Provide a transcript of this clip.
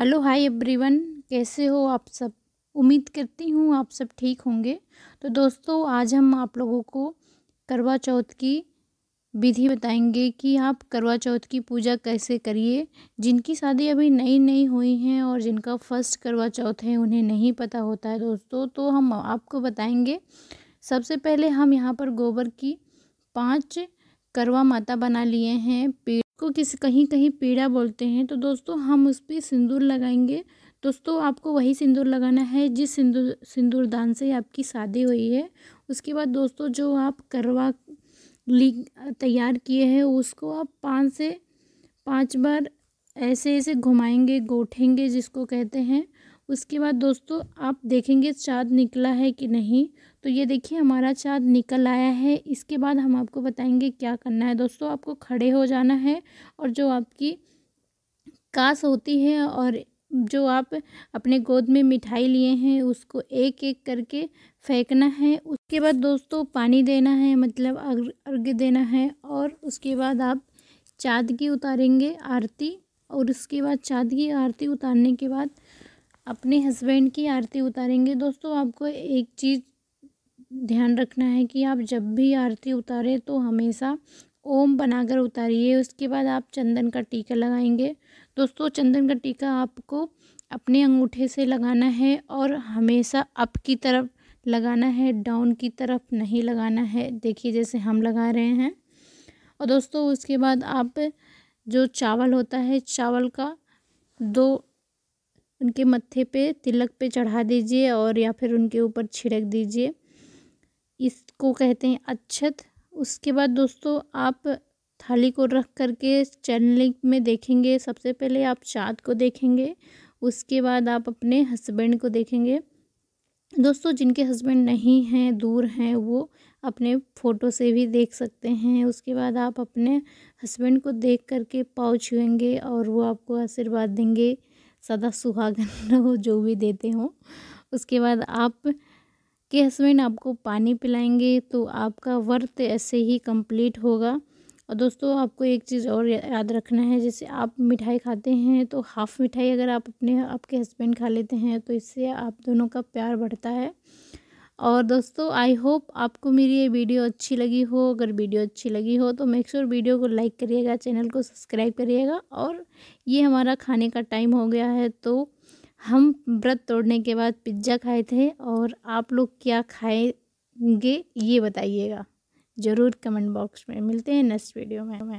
hello hi everyone कैसे हो आप सब उम्मीद करती हूँ आप सब ठीक होंगे तो दोस्तों आज हम आप लोगों को करवा चौथ की विधि बताएंगे कि आप करवा चौथ की पूजा कैसे करिए जिनकी शादी अभी नई नई हुई हैं और जिनका फर्स्ट करवा चौथ है उन्हें नहीं पता होता है दोस्तों तो हम आपको बताएंगे सबसे पहले हम यहाँ पर गोबर की पाँच करवा माता बना लिए हैं पेड़ को किसी कहीं कहीं पीड़ा बोलते हैं तो दोस्तों हम उस पर सिंदूर लगाएंगे दोस्तों आपको वही सिंदूर लगाना है जिस सिंदूर सिंदूरदान से आपकी शादी हुई है उसके बाद दोस्तों जो आप करवा ली तैयार किए हैं उसको आप पाँच से पाँच बार ऐसे ऐसे घुमाएंगे गोठेंगे जिसको कहते हैं उसके बाद दोस्तों आप देखेंगे चाँद निकला है कि नहीं तो ये देखिए हमारा चाँद निकल आया है इसके बाद हम आपको बताएंगे क्या करना है दोस्तों आपको खड़े हो जाना है और जो आपकी कास होती है और जो आप अपने गोद में मिठाई लिए हैं उसको एक एक करके फेंकना है उसके बाद दोस्तों पानी देना है मतलब अर्घ देना है और उसके बाद आप चाँद की उतारेंगे आरती और उसके बाद चाँद की आरती उतारने के बाद अपने हस्बैंड की आरती उतारेंगे दोस्तों आपको एक चीज़ ध्यान रखना है कि आप जब भी आरती उतारें तो हमेशा ओम बनाकर उतारिए उसके बाद आप चंदन का टीका लगाएंगे दोस्तों चंदन का टीका आपको अपने अंगूठे से लगाना है और हमेशा अप की तरफ लगाना है डाउन की तरफ नहीं लगाना है देखिए जैसे हम लगा रहे हैं और दोस्तों उसके बाद आप जो चावल होता है चावल का दो उनके मत्थे पे तिलक पे चढ़ा दीजिए और या फिर उनके ऊपर छिड़क दीजिए इसको कहते हैं अच्छत उसके बाद दोस्तों आप थाली को रख करके चैनल में देखेंगे सबसे पहले आप चाँद को देखेंगे उसके बाद आप अपने हस्बैंड को देखेंगे दोस्तों जिनके हस्बैंड नहीं हैं दूर हैं वो अपने फ़ोटो से भी देख सकते हैं उसके बाद आप अपने हस्बैंड को देख करके पाँव छुएंगे और वो आपको आशीर्वाद देंगे सदा सुहागन हो जो भी देते हों उसके बाद आप के हस्बैंड आपको पानी पिलाएंगे तो आपका व्रत ऐसे ही कंप्लीट होगा और दोस्तों आपको एक चीज़ और याद रखना है जैसे आप मिठाई खाते हैं तो हाफ़ मिठाई अगर आप अपने आपके हस्बैंड खा लेते हैं तो इससे आप दोनों का प्यार बढ़ता है और दोस्तों आई होप आपको मेरी ये वीडियो अच्छी लगी हो अगर वीडियो अच्छी लगी हो तो मेक श्योर sure वीडियो को लाइक करिएगा चैनल को सब्सक्राइब करिएगा और ये हमारा खाने का टाइम हो गया है तो हम व्रत तोड़ने के बाद पिज्ज़ा खाए थे और आप लोग क्या खाएंगे ये बताइएगा ज़रूर कमेंट बॉक्स में मिलते हैं नेक्स्ट वीडियो में